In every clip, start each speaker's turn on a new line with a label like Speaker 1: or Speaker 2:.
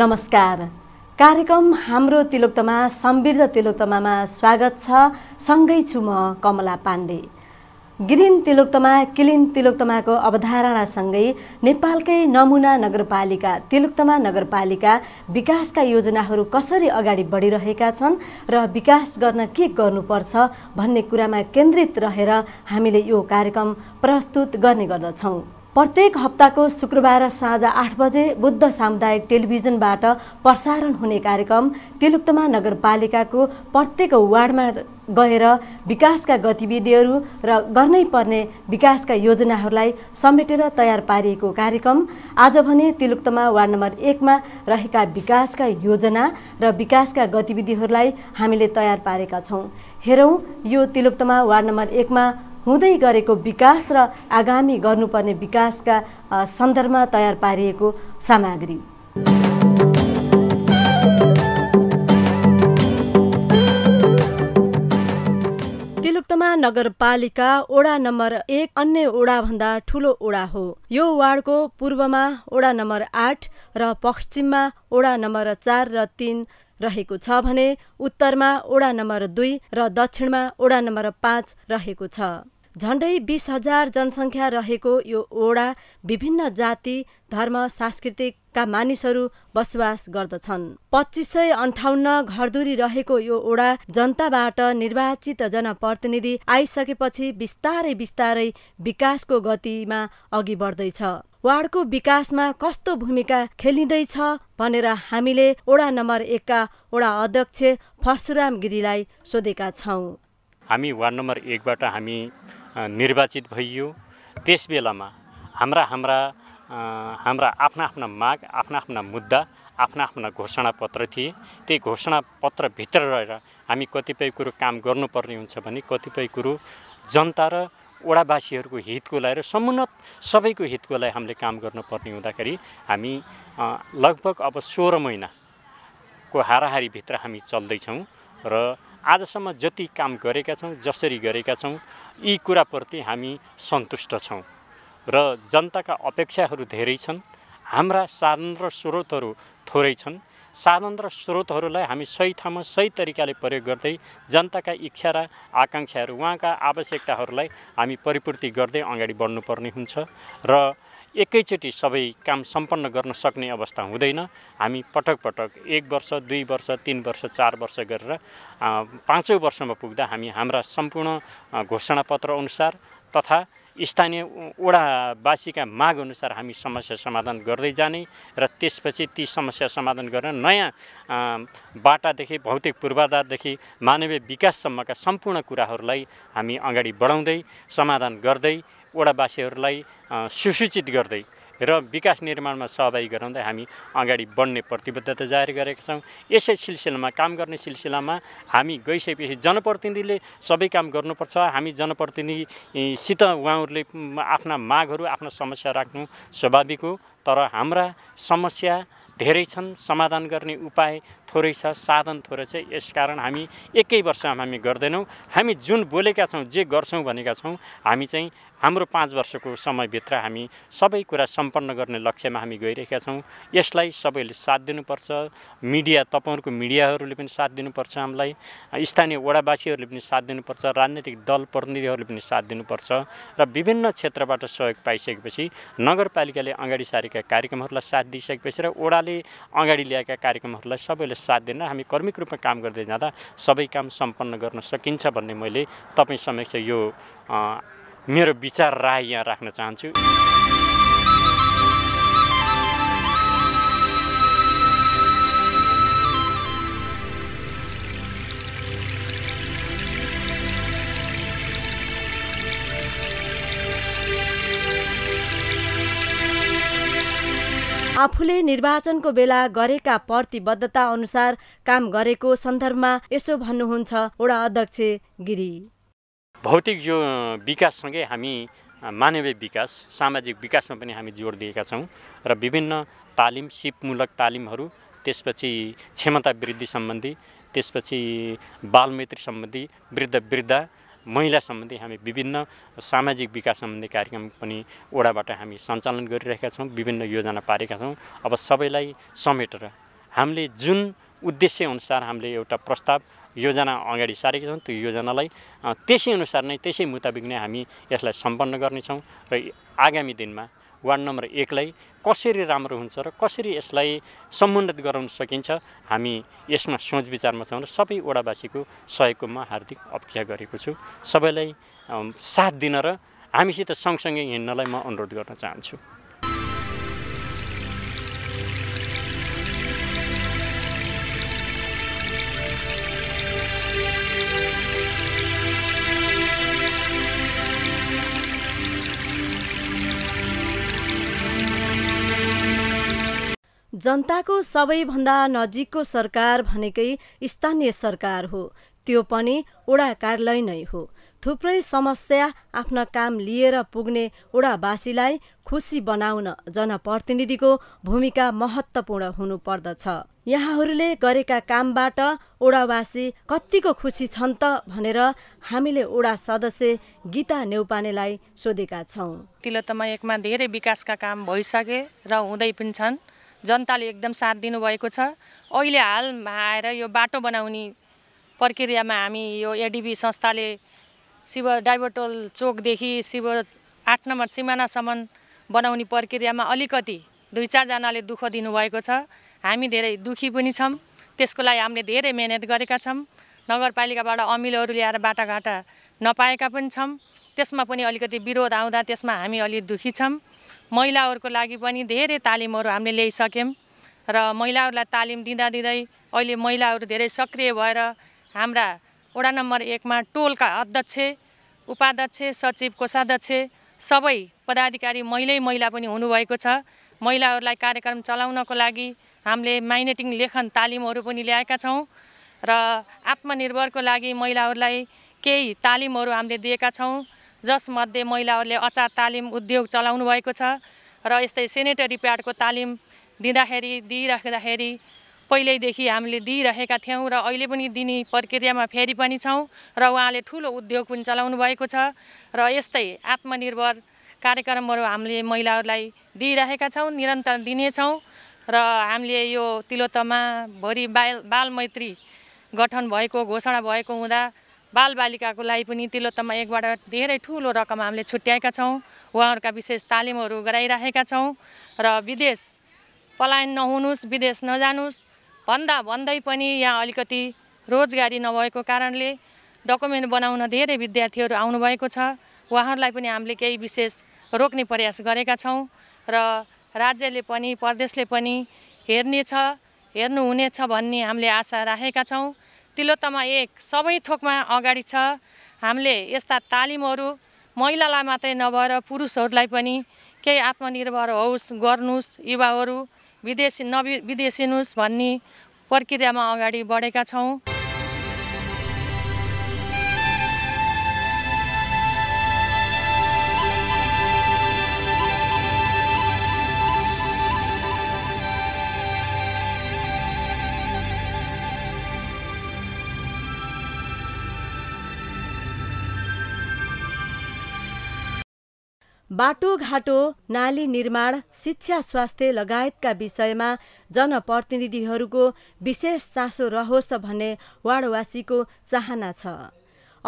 Speaker 1: नमस्कार कार्यक्रम हाम्रो तिलोक्तमा समृद्ध तिलोक्तमामा स्वागत छ सँगै छु म कमला पाण्डे ग्रिन तिलोक्तमा किलिन तिलोक्तमाको अवधारणासँगै नेपालकै नमुना नगरपालिका तिलोक्तमा नगरपालिका विकासका योजनाहरू कसरी अगाडि बढिरहेका छन् र विकास गर्न के गर्नुपर्छ भन्ने कुरामा केन्द्रित रहेर हामीले यो कार्यक्रम प्रस्तुत गर्ने गर्दछौँ प्रत्येक हप्ताको शुक्रबार साँझ आठ बजे बुद्ध सामुदायिक टेलिभिजनबाट प्रसारण हुने कार्यक्रम तिलुक्तमा नगरपालिकाको प्रत्येक वार्डमा गएर विकासका गतिविधिहरू र गर्नै पर्ने विकासका योजनाहरूलाई समेटेर तयार पारिएको कार्यक्रम आज भने तिलुक्तमा वार्ड नम्बर एकमा रहेका विकासका योजना र विकासका गतिविधिहरूलाई हामीले तयार पारेका छौँ हेरौँ यो तिलुक्तमा वार्ड नम्बर एकमा हुँदै गरेको विकास र आगामी गर्नुपर्ने विकासका सन्दर्भमा तयार पारिएको सामग्री तिलुक्तमा नगरपालिका ओडा नम्बर एक अन्य ओडाभन्दा ठुलो ओडा हो यो वार्डको पूर्वमा ओडा नम्बर आठ र पश्चिममा ओडा नम्बर चार र तिन रहेको छ भने उत्तरमा ओडा नम्बर दुई र दक्षिणमा ओडा नम्बर पाँच रहेको छ झण्डै बिस हजार जनसङ्ख्या रहेको यो ओडा विभिन्न जाति धर्म सांस्कृतिकका मानिसहरू बसोबास गर्दछन् पच्चिस सय अन्ठाउन्न घरदुरी रहेको यो ओडा जनताबाट निर्वाचित जनप्रतिनिधि आइसकेपछि बिस्तारै बिस्तारै विकासको गतिमा अघि बढ्दैछ वार्डको विकासमा कस्तो भूमिका खेलिँदैछ भनेर हामीले वडा नम्बर एकका वडा अध्यक्ष फर्सुराम गिरीलाई सोधेका छौँ
Speaker 2: हामी वार्ड नम्बर एकबाट हामी निर्वाचित भइयो त्यस बेलामा हाम्रा हाम्रा हाम्रा आफ्ना आफ्ना माग आफ्ना आफ्ना मुद्दा आफ्ना आफ्ना घोषणापत्र थिए त्यही घोषणापत्रभित्र रहेर हामी कतिपय कुरो काम गर्नुपर्ने हुन्छ भने कतिपय कुरो जनता र वडावासीहरूको हितको लागि र समुन्नत सबैको हितको लागि हामीले काम गर्नुपर्ने हुँदाखेरि हामी लगभग अब सोह्र महिनाको हाराहारीभित्र हामी चल्दैछौँ र आजसम्म जति काम गरेका छौँ जसरी गरेका छौँ यी कुराप्रति हामी सन्तुष्ट छौँ र जनताका अपेक्षाहरू धेरै छन् हाम्रा साधन र स्रोतहरू थोरै छन् साधन र स्रोतहरूलाई हामी सही ठाउँमा सही तरिकाले प्रयोग गर्दै जनताका इच्छा र आकाङ्क्षाहरू उहाँका आवश्यकताहरूलाई हामी परिपूर्ति गर्दै अगाडि बढ्नुपर्ने हुन्छ र एकैचोटि सबै काम सम्पन्न गर्न सक्ने अवस्था हुँदैन हामी पटक पटक एक वर्ष दुई वर्ष तिन वर्ष चार वर्ष गरेर पाँचौँ वर्षमा पुग्दा हामी हाम्रा सम्पूर्ण घोषणापत्र अनुसार तथा स्थानीय वडावासीका मागअनुसार हामी समस्या समाधान गर्दै जाने र त्यसपछि ती समस्या समाधान गर्न नयाँ बाटादेखि भौतिक पूर्वाधारदेखि मानवीय विकाससम्मका सम्पूर्ण कुराहरूलाई हामी अगाडि बढाउँदै समाधान गर्दै वडावासीहरूलाई सुसूचित गर्दै र विकास निर्माणमा सहभागी गराउँदै हामी अगाडि बढ्ने प्रतिबद्धता जारी गरेका छौँ यसै सिलसिलामा काम गर्ने सिलसिलामा हामी गइसकेपछि जनप्रतिनिधिले सबै काम गर्नुपर्छ हामी जनप्रतिनिधिसित उहाँहरूले आफ्ना मागहरू आफ्ना समस्या राख्नु स्वाभाविक हो तर हाम्रा समस्या धेरै छन् समाधान गर्ने उपाय थोरै छ साधन थोरै छ यसकारण हामी एकै वर्षमा हामी गर्दैनौँ हामी जुन बोलेका छौँ जे गर्छौँ भनेका छौँ हामी चाहिँ हाम्रो पाँच वर्षको समयभित्र हामी सबै कुरा सम्पन्न गर्ने लक्ष्यमा हामी गइरहेका छौँ यसलाई सबैले साथ दिनुपर्छ मिडिया तपाईँहरूको मिडियाहरूले पनि साथ दिनुपर्छ हामीलाई स्थानीय वडावासीहरूले पनि साथ दिनुपर्छ राजनैतिक दल प्रतिनिधिहरूले पनि साथ दिनुपर्छ र विभिन्न क्षेत्रबाट सहयोग पाइसकेपछि नगरपालिकाले अगाडि सारेका कार्यक्रमहरूलाई साथ दिइसकेपछि र ओडाले अगाडि ल्याएका कार्यक्रमहरूलाई सबैले साथ दिन हामी कर्मिक रूपमा काम गर्दै जाँदा सबै काम सम्पन्न गर्न सकिन्छ भन्ने मैले तपाईँ समक्ष यो मेरो विचार राय यहाँ राख्न चाहन्छु
Speaker 1: आफूले निर्वाचनको बेला गरेका प्रतिबद्धता अनुसार काम गरेको सन्दर्भमा यसो भन्नुहुन्छ वडा अध्यक्ष गिरी
Speaker 2: भौतिक यो विकाससँगै हामी मानवीय विकास सामाजिक विकासमा पनि हामी जोड दिएका छौँ र विभिन्न तालिम सिपमूलक तालिमहरू त्यसपछि क्षमता वृद्धि सम्बन्धी त्यसपछि बालमैत्री सम्बन्धी वृद्ध वृद्धा महिला सम्बन्धी हामी विभिन्न सामाजिक विकास सम्बन्धी कार्यक्रम पनि ओडाबाट हामी सञ्चालन गरिरहेका छौँ विभिन्न योजना पारेका छौँ अब सबैलाई समेटेर हामीले जुन उद्देश्यअनुसार हामीले एउटा प्रस्ताव योजना अगाडि सारेका छौँ त्यो योजनालाई त्यसै अनुसार नै त्यसै मुताबिक नै हामी यसलाई सम्पन्न गर्नेछौँ र आगामी दिनमा वार्ड नम्बर एकलाई कसरी राम्रो हुन्छ र कसरी यसलाई समुन्नत गराउन सकिन्छ हामी यसमा सोच विचारमा छौँ र सबै वडावासीको सहयोगको म हार्दिक अपेक्षा गरेको छु सबैलाई साथ दिन र हामीसित सँगसँगै हिँड्नलाई म अनुरोध गर्न चाहन्छु
Speaker 1: जनताको सबैभन्दा नजिकको सरकार भनेकै स्थानीय सरकार हो त्यो पनि ओडा कार्यालय नै हो थुप्रै समस्या आफ्ना काम लिएर पुग्ने ओडावासीलाई खुसी बनाउन जनप्रतिनिधिको भूमिका महत्त्वपूर्ण हुनुपर्दछ यहाँहरूले गरेका कामबाट ओडावासी कत्तिको खुसी छन् त भनेर हामीले ओडा सदस्य गीता नेउपानेलाई सोधेका छौँ
Speaker 3: तिलोतमा एकमा धेरै विकासका काम भइसके र हुँदै पनि छन् जनताले एकदम साथ दिनुभएको छ अहिले हालमा आएर यो बाटो बनाउने प्रक्रियामा हामी यो एडिबी संस्थाले शिव डाइबटोल चोकदेखि शिव आठ नम्बर सिमानासम्म बनाउने प्रक्रियामा अलिकति दुई चारजनाले दुःख दिनुभएको छ हामी धेरै दुःखी पनि छौँ त्यसको लागि हामीले धेरै मिहिनेत गरेका छौँ नगरपालिकाबाट अमिलोहरू ल्याएर बाटाघाटा नपाएका पनि छौँ त्यसमा पनि अलिकति विरोध आउँदा त्यसमा हामी अलिक दुःखी छौँ महिलाहरूको लागि पनि धेरै तालिमहरू हामीले ल्याइसक्यौँ र महिलाहरूलाई तालिम दिँदा दिँदै अहिले महिलाहरू धेरै सक्रिय भएर हाम्रा वडा नम्बर एकमा टोलका अध्यक्ष उपाध्यक्ष सचिव कोषाध्यक्ष सबै पदाधिकारी महिलै महिला पनि हुनुभएको छ महिलाहरूलाई कार्यक्रम चलाउनको लागि हामीले माइनेटिङ लेखन तालिमहरू पनि ल्याएका छौँ र आत्मनिर्भरको लागि महिलाहरूलाई केही तालिमहरू हामीले दिएका छौँ जसमध्ये महिलाहरूले अचार तालिम उद्योग चलाउनु भएको छ र यस्तै सेनेटरी प्याडको तालिम दिँदाखेरि दिइराख्दाखेरि पहिल्यैदेखि हामीले दिइरहेका थियौँ र अहिले पनि दिने प्रक्रियामा फेरि पनि छौँ र उहाँले ठुलो उद्योग पनि चलाउनु भएको छ र यस्तै आत्मनिर्भर कार्यक्रमहरू हामीले महिलाहरूलाई दिइरहेका छौँ निरन्तर दिनेछौँ र हामीले यो तिलोतमा भरि बाल बालमैत्री गठन भएको घोषणा भएको हुँदा बालबालिकाको लागि पनि तिलोत्तमा एकबाट धेरै ठुलो रकम हामीले छुट्याएका छौँ उहाँहरूका विशेष तालिमहरू गराइराखेका छौँ र विदेश पलायन नहुनुहोस् विदेश नजानुस् भन्दा भन्दै पनि यहाँ अलिकति रोजगारी नभएको कारणले डकुमेन्ट बनाउन धेरै विद्यार्थीहरू आउनुभएको छ उहाँहरूलाई पनि हामीले केही विशेष रोक्ने प्रयास गरेका छौँ र राज्यले पनि प्रदेशले पनि हेर्नेछ हेर्नुहुनेछ भन्ने हामीले आशा राखेका छौँ तिलोतामा एक सबै थोकमा अगाडि छ हामीले यस्ता तालिमहरू महिलालाई मात्रै नभएर पुरुषहरूलाई पनि केही आत्मनिर्भर होस् गर्नुहोस् युवाहरू विदेशी नवि विदेशिनुहोस् भन्ने प्रक्रियामा अगाडि बढेका छौँ
Speaker 1: बाटोघाटो नाली निर्माण शिक्षा स्वास्थ्य लगायतका विषयमा जनप्रतिनिधिहरूको विशेष चासो रहोस् भन्ने वार्डवासीको चाहना छ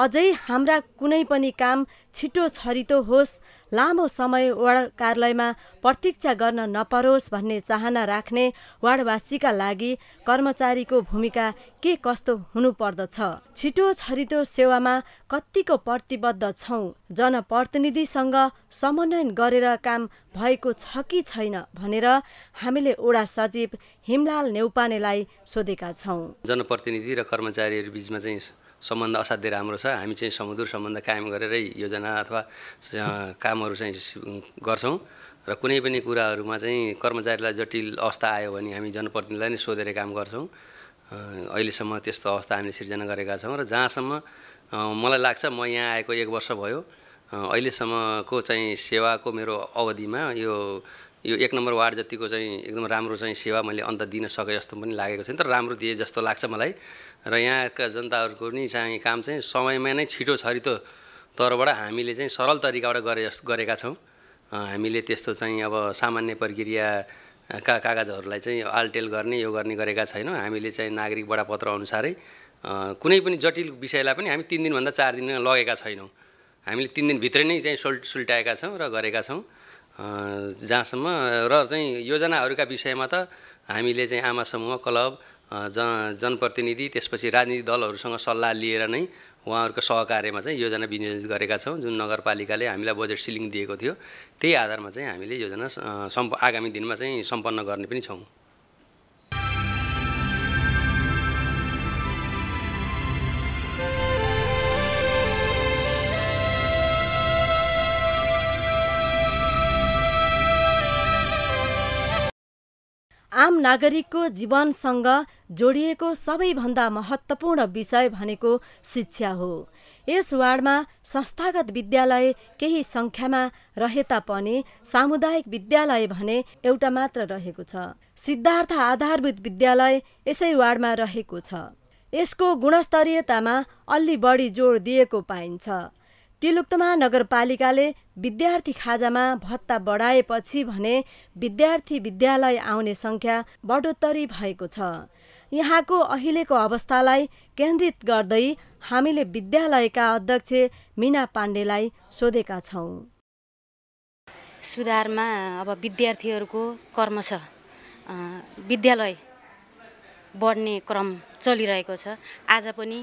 Speaker 1: अझै हाम्रा कुनै पनि काम छिटो छरितो होस् लामो समय वार्ड कार्यालयमा प्रतीक्षा गर्न नपरोस् भन्ने चाहना राख्ने वार्डवासीका लागि कर्मचारीको भूमिका के कस्तो हुनुपर्दछ छिटो छरितो सेवामा कत्तिको प्रतिबद्ध छौँ जनप्रतिनिधिसँग समन्वयन गरेर काम भएको छ कि छैन भनेर हामीले ओडा सचिव हिमलाल नेउपानेलाई सोधेका छौँ
Speaker 4: जनप्रतिनिधि र कर्मचारीहरू बिचमा चाहिँ सम्बन्ध असाध्यै राम्रो छ हामी चाहिँ समुद्र सम्बन्ध कायम गरेरै योजना अथवा कामहरू चाहिँ गर्छौँ र कुनै पनि कुराहरूमा चाहिँ कर्मचारीलाई जटिल अवस्था आयो भने हामी जनप्रतिनिधिलाई नै सोधेर काम गर्छौँ अहिलेसम्म त्यस्तो अवस्था हामीले सिर्जना गरेका छौँ र जहाँसम्म मलाई लाग्छ म यहाँ आएको एक वर्ष भयो अहिलेसम्मको चाहिँ सेवाको मेरो अवधिमा यो यो एक नम्बर वार्ड जतिको चाहिँ एकदम राम्रो चाहिँ सेवा मैले अन्त दिन सकेँ जस्तो पनि लागेको छैन तर राम्रो दिएँ जस्तो लाग्छ मलाई र यहाँका जनताहरूको नि चाहिँ काम चाहिँ समयमा नै छिटो छरितो तरबाट हामीले चाहिँ सरल तरिकाबाट गरे जस्तो गरेका छौँ हामीले त्यस्तो चाहिँ अब सामान्य प्रक्रिया का कागजहरूलाई चाहिँ आलटेल गर्ने यो गर्ने गरेका छैनौँ हामीले चाहिँ नागरिक बडापत्र अनुसारै कुनै पनि जटिल विषयलाई पनि हामी तिन दिनभन्दा चार दिन लगेका छैनौँ हामीले तिन दिनभित्रै नै चाहिँ सुल् सुल्ट्याएका छौँ र गरेका छौँ जहाँसम्म र चाहिँ योजनाहरूका विषयमा त हामीले चाहिँ आमा समूह क्लब ज जनप्रतिनिधि त्यसपछि राजनीतिक दलहरूसँग सल्लाह लिएर नै उहाँहरूको सहकार्यमा चाहिँ योजना विनियोजित गरेका छौँ जुन नगरपालिकाले हामीलाई बजेट सिलिङ दिएको थियो त्यही आधारमा चाहिँ हामीले योजना सम्प आगामी दिनमा चाहिँ सम्पन्न गर्ने पनि छौँ
Speaker 1: आम नागरिकको जीवनसँग जोडिएको सबैभन्दा महत्त्वपूर्ण विषय भनेको शिक्षा हो यस वार्डमा संस्थागत विद्यालय केही सङ्ख्यामा रहे तापनि सामुदायिक विद्यालय भने एउटा मात्र रहेको छ सिद्धार्थ आधारभूत विद्यालय यसै वार्डमा रहेको छ यसको गुणस्तरीयतामा अलि बढी जोड दिएको पाइन्छ तिलुक्तमा नगरपालिकाले विद्यार्थी खाजामा भत्ता बढाएपछि भने विद्यार्थी विद्यालय आउने संख्या बढोत्तरी भएको छ यहाँको अहिलेको अवस्थालाई केन्द्रित गर्दै हामीले विद्यालयका अध्यक्ष मिना पाण्डेलाई सोधेका छौँ
Speaker 5: सुधारमा अब विद्यार्थीहरूको कर्म छ विद्यालय बढ्ने क्रम चलिरहेको छ आज पनि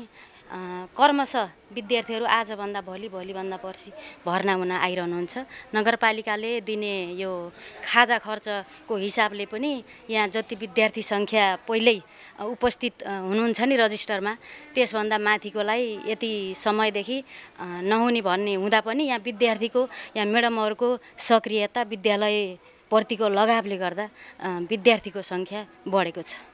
Speaker 5: कर्मश विद्यार्थीहरू आजभन्दा भोलि भोलिभन्दा पर्सि भर्ना हुन आइरहनुहुन्छ नगरपालिकाले दिने यो खाजा खर्चको हिसाबले पनि यहाँ जति विद्यार्थी सङ्ख्या पहिल्यै उपस्थित हुनुहुन्छ नि रजिस्टरमा त्यसभन्दा माथिकोलाई यति समयदेखि नहुने भन्ने हुँदा पनि यहाँ विद्यार्थीको यहाँ म्याडमहरूको सक्रियता विद्यालयप्रतिको लगावले गर्दा विद्यार्थीको सङ्ख्या बढेको
Speaker 6: छ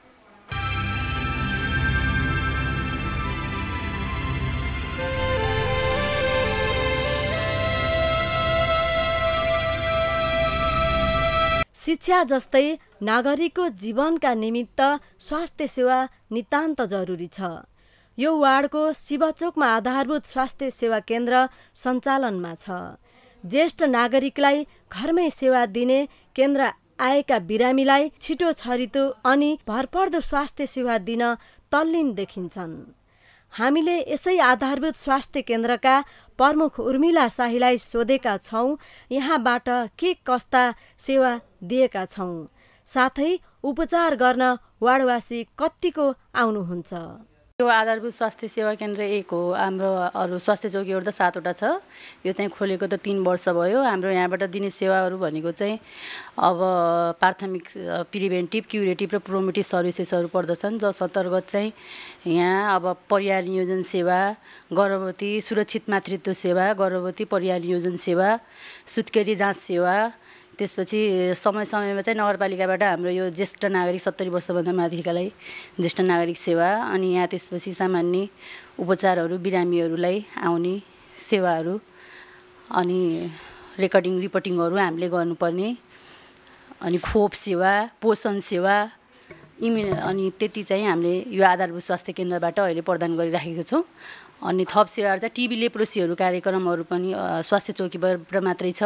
Speaker 1: शिक्षा जस्तै नागरिकको जीवनका निमित्त स्वास्थ्य सेवा नितान्त जरुरी छ यो वार्डको शिवचोकमा आधारभूत स्वास्थ्य सेवा केन्द्र सञ्चालनमा छ ज्येष्ठ नागरिकलाई घरमै सेवा दिने केन्द्र आएका बिरामीलाई छिटो छरितो अनि भरपर्दो स्वास्थ्य सेवा दिन तल्लीन देखिन्छन् हामीले यसै आधारभूत स्वास्थ्य केन्द्रका प्रमुख उर्मिला शाहीलाई सोधेका छौँ यहाँबाट के कस्ता सेवा दिएका छौँ साथै उपचार गर्न वार्डवासी कत्तिको आउनुहुन्छ
Speaker 6: यो आधारभूत स्वास्थ्य सेवा केन्द्र एक हो हाम्रो अरू स्वास्थ्य चौकीहरू त सातवटा छ यो चाहिँ खोलेको त तिन वर्ष भयो हाम्रो यहाँबाट दिने सेवाहरू भनेको चाहिँ अब प्राथमिक प्रिभेन्टिभ क्युरेटिभ र प्रोमेटिभ सर्भिसेसहरू पर्दछन् जस अन्तर्गत चाहिँ यहाँ अब परिवार नियोजन सेवा गर्भवती सुरक्षित मातृत्व सेवा गर्भवती परिवार नियोजन सेवा सुत्केरी जाँच सेवा त्यसपछि समय समयमा चाहिँ नगरपालिकाबाट हाम्रो यो ज्येष्ठ नागरिक सत्तरी वर्षभन्दा माथिकालाई ज्येष्ठ नागरिक सेवा अनि यहाँ त्यसपछि सामान्य उपचारहरू बिरामीहरूलाई आउने सेवाहरू अनि रेकर्डिङ रिपोर्टिङहरू हामीले गर्नुपर्ने अनि खोप सेवा पोषण सेवा इम्युन अनि त्यति चाहिँ हामीले यो आधारभूत स्वास्थ्य केन्द्रबाट अहिले प्रदान गरिराखेको छौँ अनि थप सेवाहरू चाहिँ टिबी लेप्रोसीहरू कार्यक्रमहरू पनि स्वास्थ्य चौकीबाट मात्रै छ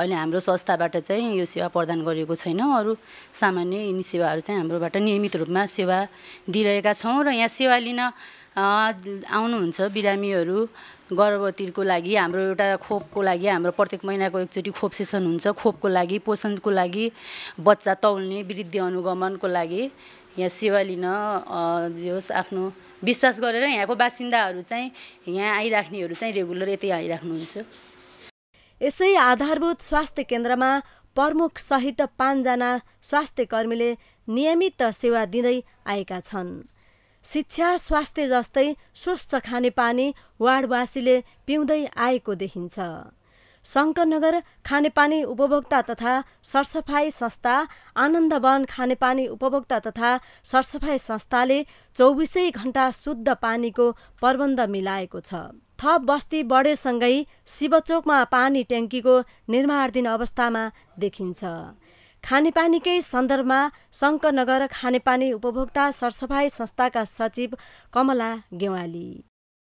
Speaker 6: अहिले हाम्रो संस्थाबाट चाहिँ यो सेवा प्रदान गरिएको छैन अरू सामान्य यिनी सेवाहरू चाहिँ हाम्रोबाट नियमित रूपमा सेवा दिइरहेका छौँ र यहाँ सेवा लिन आउनुहुन्छ बिरामीहरू गर्भवतीको लागि हाम्रो एउटा खोपको लागि हाम्रो प्रत्येक महिनाको एकचोटि खोप सेसन हुन्छ खोपको लागि पोषणको लागि बच्चा तौल्ने वृद्धि अनुगमनको लागि यहाँ सेवा लिन आफ्नो विश्वास गरेर यहाँको बासिन्दाहरू चाहिँ यहाँ आइराख्नेहरू चाहिँ रेगुलर यतै आइराख्नुहुन्छ यसै आधारभूत स्वास्थ्य
Speaker 1: केन्द्रमा प्रमुख सहित पाँचजना स्वास्थ्य कर्मीले नियमित सेवा दिँदै आएका छन् शिक्षा स्वास्थ्य जस्तै स्वच्छ खानेपानी वार्डवासीले पिउँदै आएको देखिन्छ शङ्करनगर खानेपानी उपभोक्ता तथा सरसफाई संस्था आनन्दवन खानेपानी उपभोक्ता तथा सरसफाई संस्थाले चौबिसै घण्टा शुद्ध पानीको प्रबन्ध मिलाएको छ थप बस्ती बढेसँगै शिवचोकमा पानी ट्याङ्कीको निर्माणधीन अवस्थामा देखिन्छ खानेपानीकै सन्दर्भमा शङ्करनगर खानेपानी उपभोक्ता सरसफाई संस्थाका सचिव कमला गेवाली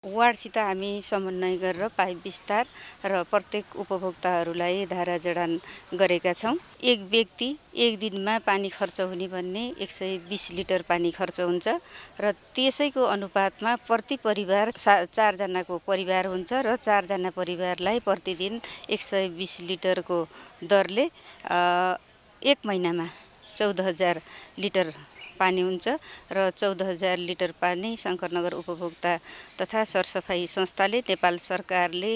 Speaker 1: वार्डसित
Speaker 5: हामी समन्वय गरेर पाइप विस्तार र प्रत्येक उपभोक्ताहरूलाई धारा जडान गरेका छौँ एक व्यक्ति एक दिनमा पानी खर्च हुने भन्ने एक सय बिस लिटर पानी खर्च हुन्छ र त्यसैको अनुपातमा प्रति परिवार चारजनाको परिवार हुन्छ र चारजना परिवारलाई प्रतिदिन एक सय बिस लिटरको दरले एक महिनामा चौध हजार लिटर पानी हुन्छ र चौध हजार लिटर पानी शङ्करनगर उपभोक्ता तथा सरसफाइ संस्थाले नेपाल सरकारले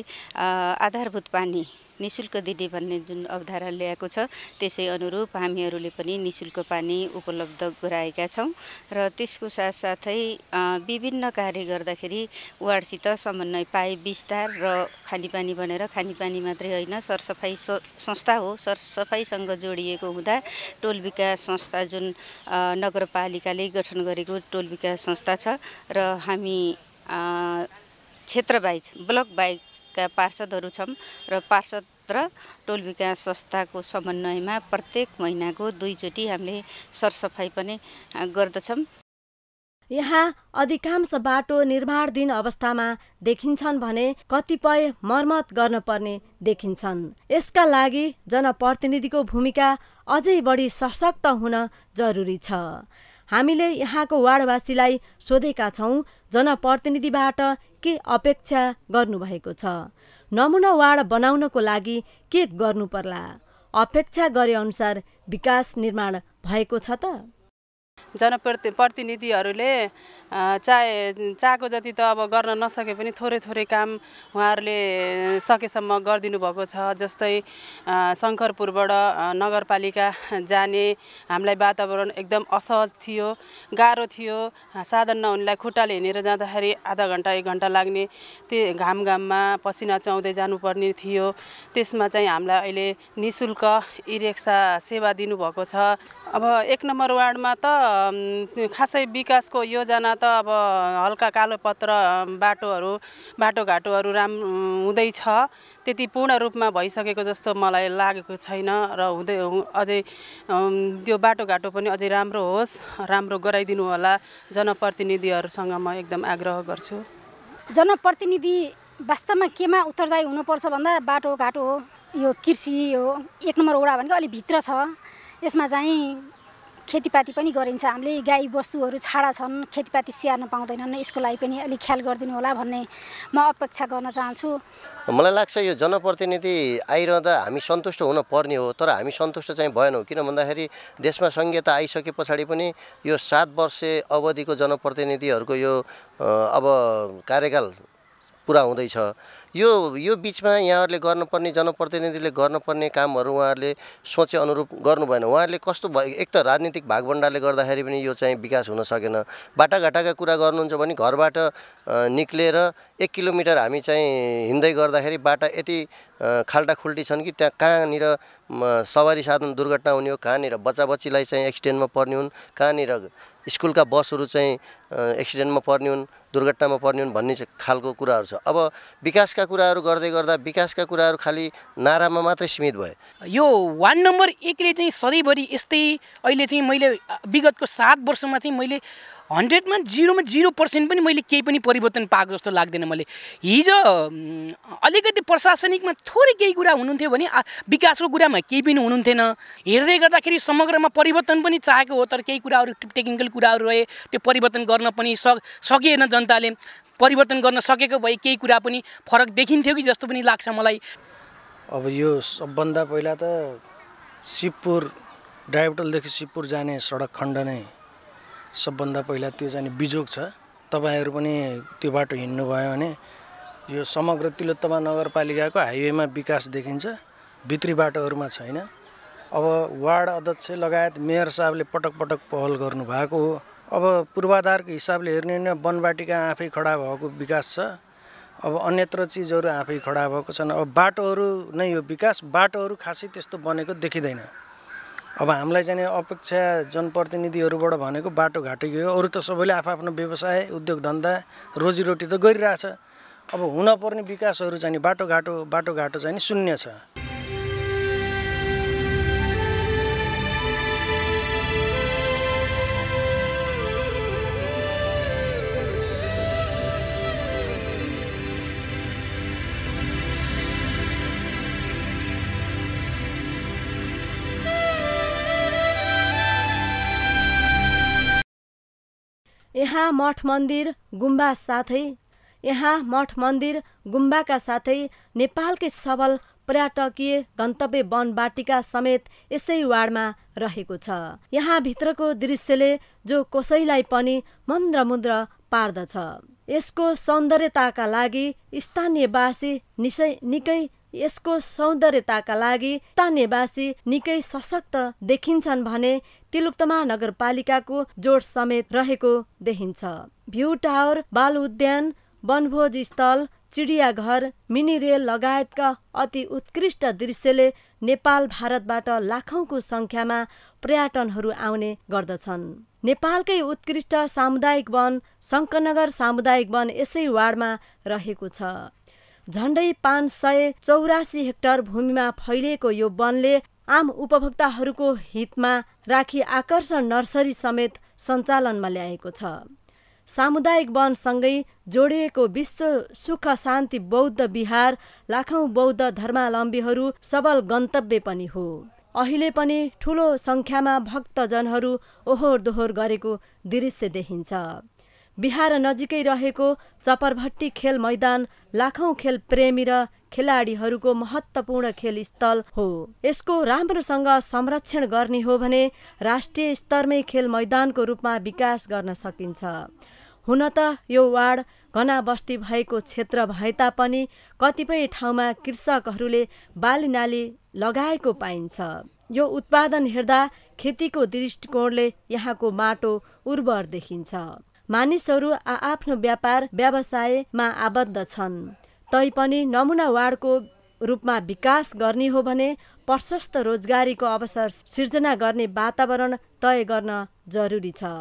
Speaker 5: आधारभूत पानी नि शुल्क दिने भन्ने जुन अवधारणा ल्याएको छ त्यसै अनुरूप हामीहरूले पनि नि शुल्क पानी उपलब्ध गराएका छौँ र त्यसको साथसाथै विभिन्न कार्य गर्दाखेरि वार्डसित समन्वय पाए विस्तार र खानेपानी भनेर खानेपानी मात्रै होइन सरसफाइ संस्था हो सरसफाइसँग जोडिएको हुँदा टोल विकास संस्था जुन नगरपालिकाले गठन गरेको टोल विकास संस्था छ र हामी क्षेत्रवाइज ब्लक बाहेक टोलका पार्षदहरू छौँ र पार्षद र टोल विकास संस्थाको समन्वयमा प्रत्येक महिनाको दुईचोटि हामीले सरसफाइ पनि
Speaker 1: गर्दछौँ यहाँ अधिकांश बाटो निर्माणधीन अवस्थामा देखिन्छन् भने कतिपय मर्मत गर्न पर्ने देखिन्छन् यसका लागि जनप्रतिनिधिको भूमिका अझै बढी सशक्त हुन जरुरी छ हामीले यहाँको वार्डवासीलाई सोधेका छौँ जनप्रतिनिधिबाट के अपेक्षा गर्नुभएको छ नमुना वार्ड बनाउनको लागि के गर्नु पर्ला अपेक्षा गरे अनुसार विकास निर्माण भएको छ त
Speaker 6: जनप्रति प्रतिनिधिहरूले चाहे चाहेको जति त अब गर्न नसके पनि थोरै थोरै काम उहाँहरूले सकेसम्म गरिदिनु भएको छ जस्तै शङ्करपुरबाट नगरपालिका जाने हामीलाई वातावरण एकदम असहज थियो गाह्रो थियो साधन नहुनेलाई खुट्टाले हिँडेर जाँदाखेरि आधा घन्टा एक घन्टा लाग्ने त्यो घाम घाममा पसिना चुहाउँदै जानुपर्ने थियो त्यसमा चाहिँ हामीलाई अहिले नि शुल्क इरिक्सा सेवा दिनुभएको छ अब एक नम्बर वार्डमा त खासै विकासको योजना त अब हल्का कालो पत्र बाटोहरू बाटोघाटोहरू राम हुँदैछ त्यति पूर्ण रूपमा भइसकेको जस्तो मलाई लागेको छैन र हुँदै अझै त्यो बाटोघाटो पनि अझै राम्रो होस् राम्रो गराइदिनु होला जनप्रतिनिधिहरूसँग म एकदम आग्रह गर्छु
Speaker 5: जनप्रतिनिधि वास्तवमा केमा उत्तरदायी हुनुपर्छ भन्दा बाटोघाटो हो यो कृषि हो एक नम्बर वडा भनेको अलिक भित्र छ यसमा चाहिँ खेतीपाती पनि गरिन्छ हामीले गाई बस्तुहरू छाडा छन् खेतीपाती स्याहार्न पाउँदैनन् यसको लागि पनि अलिक ख्याल गरिदिनु होला भन्ने म अपेक्षा गर्न चाहन्छु
Speaker 4: मलाई लाग्छ यो जनप्रतिनिधि आइरहँदा हामी सन्तुष्ट हुन पर्ने हो तर हामी सन्तुष्ट चाहिँ भएनौँ किन भन्दाखेरि देशमा सङ्घीयता आइसके पछाडि पनि यो सात वर्षे अवधिको जनप्रतिनिधिहरूको यो अब कार्यकाल पुरा हुँदैछ यो यो बिचमा यहाँहरूले गर्नुपर्ने जनप्रतिनिधिले गर्नुपर्ने कामहरू उहाँहरूले सोचे अनुरूप गर्नु भएन उहाँहरूले कस्तो भयो एक त राजनीतिक भागभण्डाले गर्दाखेरि पनि यो चाहिँ विकास हुन सकेन बाटाघाटाका कुरा गर्नुहुन्छ भने घरबाट निक्लेर एक किलोमिटर हामी चाहिँ हिँड्दै गर्दाखेरि बाटा यति खुल्टी छन् कि त्यहाँ कहाँनिर सवारी साधन दुर्घटना हुने हो कहाँनिर बच्चा बच्चीलाई चाहिँ एक्सिडेन्टमा पर्ने हुन् कहाँनिर स्कुलका बसहरू चाहिँ एक्सिडेन्टमा पर्ने हुन् दुर्घटनामा पर्ने हुन् भन्ने खालको कुराहरू छ अब विकासका विकासका कुराहरू गर्दै गर्दा विकासका कुराहरू खालि नारामा मात्रै सीमित भयो
Speaker 3: यो वार्ड नम्बर एकले चाहिँ सधैँभरि यस्तै अहिले चाहिँ मैले विगतको सात वर्षमा चाहिँ मैले हन्ड्रेडमा जिरोमा जिरो पर्सेन्ट पनि मैले केही पनि परिवर्तन पाएको जस्तो लाग्दैन मैले हिजो अलिकति प्रशासनिकमा थोरै केही कुरा हुनुहुन्थ्यो भने विकासको कुरामा केही पनि हुनुहुन्थेन हेर्दै गर्दाखेरि समग्रमा परिवर्तन पनि चाहेको हो तर केही कुराहरू टेक्निकल कुराहरू रहे त्यो परिवर्तन गर्न पनि सक सकिएन जनताले परिवर्तन गर्न सकेको भए केही कुरा पनि फरक देखिन्थ्यो कि जस्तो पनि लाग्छ मलाई
Speaker 4: अब यो सबभन्दा पहिला त शिवपुर डाइबटलदेखि शिवपुर जाने सडक खण्ड नै सबभन्दा पहिला त्यो जाने बिजोग छ तपाईँहरू पनि त्यो बाटो हिँड्नुभयो भने यो समग्र तिलोत्तमा नगरपालिकाको हाइवेमा विकास देखिन्छ भित्री बाटोहरूमा छैन अब वार्ड अध्यक्ष लगायत मेयर साहबले पटक पटक पहल गर्नुभएको हो अब पूर्वाधारको हिसाबले हेर्ने भने वनवाटिका आफै खडा भएको विकास छ अब अन्यत्र चिजहरू आफै खडा भएको छन् अब बाटोहरू नै यो विकास बाटोहरू खासै त्यस्तो बनेको देखिँदैन अब हामीलाई चाहिँ अपेक्षा जनप्रतिनिधिहरूबाट भनेको बाटोघाटै हो अरू त सबैले आफ्नो व्यवसाय उद्योग धन्दा रोजीरोटी त गरिरहेछ अब हुनपर्ने विकासहरू चाहिँ बाटोघाटो बाटोघाटो चाहिँ शून्य छ
Speaker 1: यहाँ मठ मन्दिर गुम्बा साथै यहाँ मठ मन्दिर गुम्बाका साथै नेपालकै सबल पर्यटकीय गन्तव्य बाटिका समेत यसै वार्डमा रहेको छ यहाँभित्रको दृश्यले जो कसैलाई पनि मन्द्रमुद्र पार्दछ यसको सौन्दर्यताका लागि स्थानीयवासी निसै निकै यसको सौन्दर्यताका लागि स्थानीयवासी निकै सशक्त देखिन्छन् भने तिलुक्तमा नगरपालिकाको जोड समेत रहेको देखिन्छ भ्यू टावर बाल उद्यान वनभोज स्थल चिडियाघर मिनी रेल लगायतका अति उत्कृष्ट दृश्यले नेपाल भारतबाट लाखौंको संख्यामा पर्यटनहरू आउने गर्दछन् नेपालकै उत्कृष्ट सामुदायिक वन शङ्करनगर सामुदायिक वन यसै वार्डमा रहेको छ झण्डै पाँच सय चौरासी हेक्टर भूमिमा फैलिएको यो वनले आम उपभोक्ताहरूको हितमा राखी आकर्षण नर्सरी समेत सञ्चालनमा ल्याएको छ सामुदायिक वनसँगै जोडिएको विश्व सुख शान्ति बौद्ध विहार लाखौँ बौद्ध धर्मावलम्बीहरू सबल गन्तव्य पनि हो अहिले पनि ठुलो सङ्ख्यामा भक्तजनहरू ओहोर दोहोर गरेको दृश्य देखिन्छ बिहार नजिकै रहेको चपरभट्टी खेल मैदान लाखौँ खेल प्रेमी र खेलाडीहरूको महत्त्वपूर्ण खेल स्थल हो यसको राम्रोसँग संरक्षण गर्ने हो भने राष्ट्रिय स्तरमै खेल मैदानको रूपमा विकास गर्न सकिन्छ हुन त यो वार्ड घना बस्ती भएको क्षेत्र भए तापनि कतिपय ठाउँमा कृषकहरूले बाली नाली लगाएको पाइन्छ यो उत्पादन हेर्दा खेतीको दृष्टिकोणले यहाँको माटो उर्वर देखिन्छ मानिसहरू आआफ्नो व्यापार व्यवसायमा आबद्ध छन् तैपनि नमुना वार्डको रूपमा विकास गर्ने हो भने प्रशस्त रोजगारीको अवसर सिर्जना गर्ने वातावरण तय गर्न जरुरी छ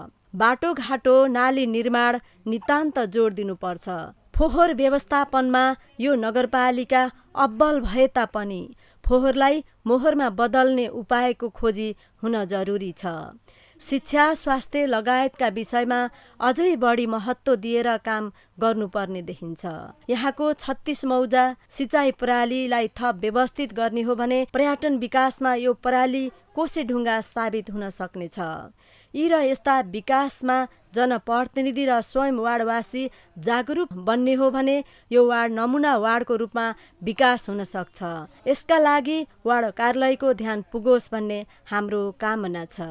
Speaker 1: बाटोघाटो नाली निर्माण नितान्त जोड दिनुपर्छ फोहोर व्यवस्थापनमा यो नगरपालिका अब्बल भए तापनि फोहोरलाई मोहोरमा बदल्ने उपायको खोजी हुन जरुरी छ शिक्षा स्वास्थ्य लगायतका विषयमा अझै बढी महत्त्व दिएर काम गर्नुपर्ने देखिन्छ यहाँको छत्तिस मौजा सिँचाइ प्रणालीलाई थप व्यवस्थित गर्ने हो भने पर्यटन विकासमा यो प्रणाली कोसे ढुङ्गा साबित हुन सक्नेछ यी र यस्ता विकासमा जनप्रतिनिधि र स्वयं वार्डवासी जागरुक बन्ने हो भने यो वार्ड नमुना वार्डको रूपमा विकास हुन सक्छ यसका लागि वार्ड कार्यालयको ध्यान पुगोस् भन्ने हाम्रो कामना छ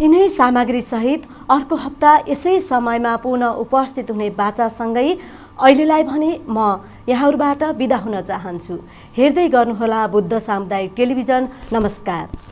Speaker 1: यिनै सामग्रीसहित अर्को हप्ता यसै समयमा पुनः उपस्थित हुने बाचासँगै अहिलेलाई भने म यहाँहरूबाट बिदा हुन चाहन्छु हेर्दै गर्नुहोला बुद्ध सामुदायिक टेलिभिजन नमस्कार